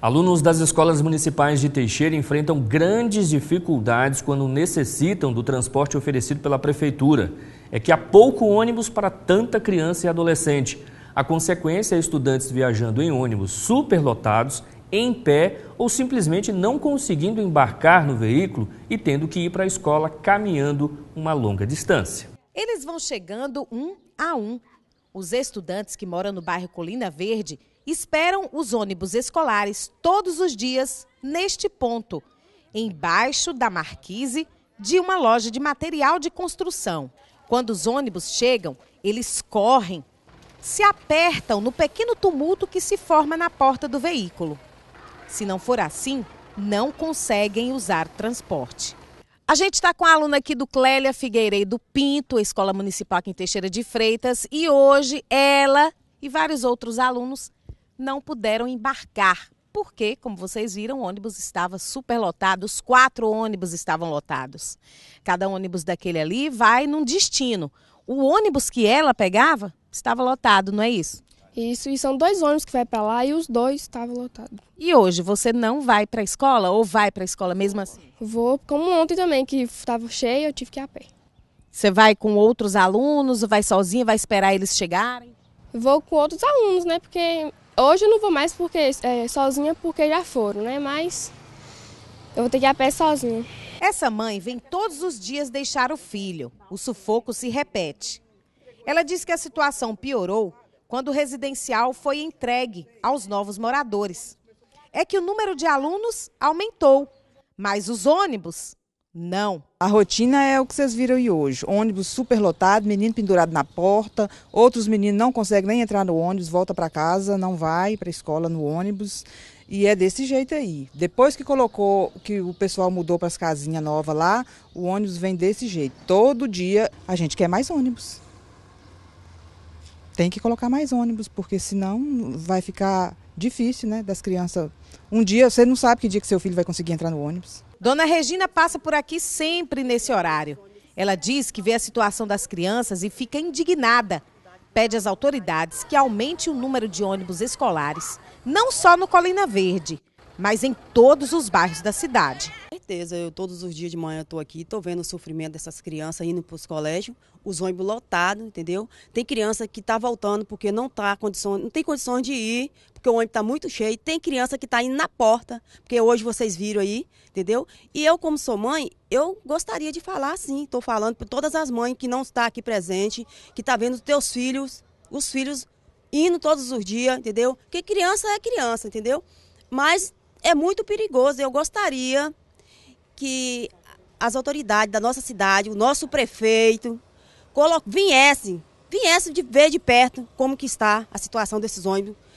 Alunos das escolas municipais de Teixeira enfrentam grandes dificuldades quando necessitam do transporte oferecido pela prefeitura. É que há pouco ônibus para tanta criança e adolescente. A consequência é estudantes viajando em ônibus superlotados em pé ou simplesmente não conseguindo embarcar no veículo e tendo que ir para a escola caminhando uma longa distância. Eles vão chegando um a um. Os estudantes que moram no bairro Colina Verde esperam os ônibus escolares todos os dias neste ponto, embaixo da marquise de uma loja de material de construção. Quando os ônibus chegam, eles correm, se apertam no pequeno tumulto que se forma na porta do veículo. Se não for assim, não conseguem usar transporte. A gente está com a aluna aqui do Clélia Figueiredo Pinto, Escola Municipal aqui em Teixeira de Freitas, e hoje ela e vários outros alunos não puderam embarcar, porque, como vocês viram, o ônibus estava superlotado, os quatro ônibus estavam lotados. Cada ônibus daquele ali vai num destino. O ônibus que ela pegava estava lotado, não é isso? Isso, e são dois ônibus que vai para lá e os dois estavam lotados. E hoje você não vai para a escola ou vai para a escola mesmo assim? Vou, como ontem também que estava cheio, eu tive que ir a pé. Você vai com outros alunos, vai sozinha, vai esperar eles chegarem? Vou com outros alunos, né? Porque hoje eu não vou mais porque é, sozinha porque já foram, né? Mas eu vou ter que ir a pé sozinha. Essa mãe vem todos os dias deixar o filho. O sufoco se repete. Ela diz que a situação piorou quando o residencial foi entregue aos novos moradores. É que o número de alunos aumentou, mas os ônibus não. A rotina é o que vocês viram aí hoje. Ônibus superlotado, menino pendurado na porta, outros meninos não conseguem nem entrar no ônibus, volta para casa, não vai para a escola no ônibus. E é desse jeito aí. Depois que colocou, que o pessoal mudou para as casinhas novas lá, o ônibus vem desse jeito. Todo dia a gente quer mais ônibus tem que colocar mais ônibus, porque senão vai ficar difícil, né, das crianças. Um dia você não sabe que dia que seu filho vai conseguir entrar no ônibus. Dona Regina passa por aqui sempre nesse horário. Ela diz que vê a situação das crianças e fica indignada. Pede às autoridades que aumente o número de ônibus escolares, não só no Colina Verde, mas em todos os bairros da cidade certeza. Eu todos os dias de manhã estou aqui, estou vendo o sofrimento dessas crianças indo para os colégios, os ônibus lotados, entendeu? Tem criança que está voltando porque não tá condição, não tem condições de ir, porque o ônibus está muito cheio. Tem criança que está indo na porta, porque hoje vocês viram aí, entendeu? E eu, como sou mãe, eu gostaria de falar sim. Estou falando para todas as mães que não estão tá aqui presente, que estão tá vendo os teus filhos, os filhos indo todos os dias, entendeu? Porque criança é criança, entendeu? Mas é muito perigoso. Eu gostaria que as autoridades da nossa cidade, o nosso prefeito, viessem, viessem de ver de perto como que está a situação desses ônibus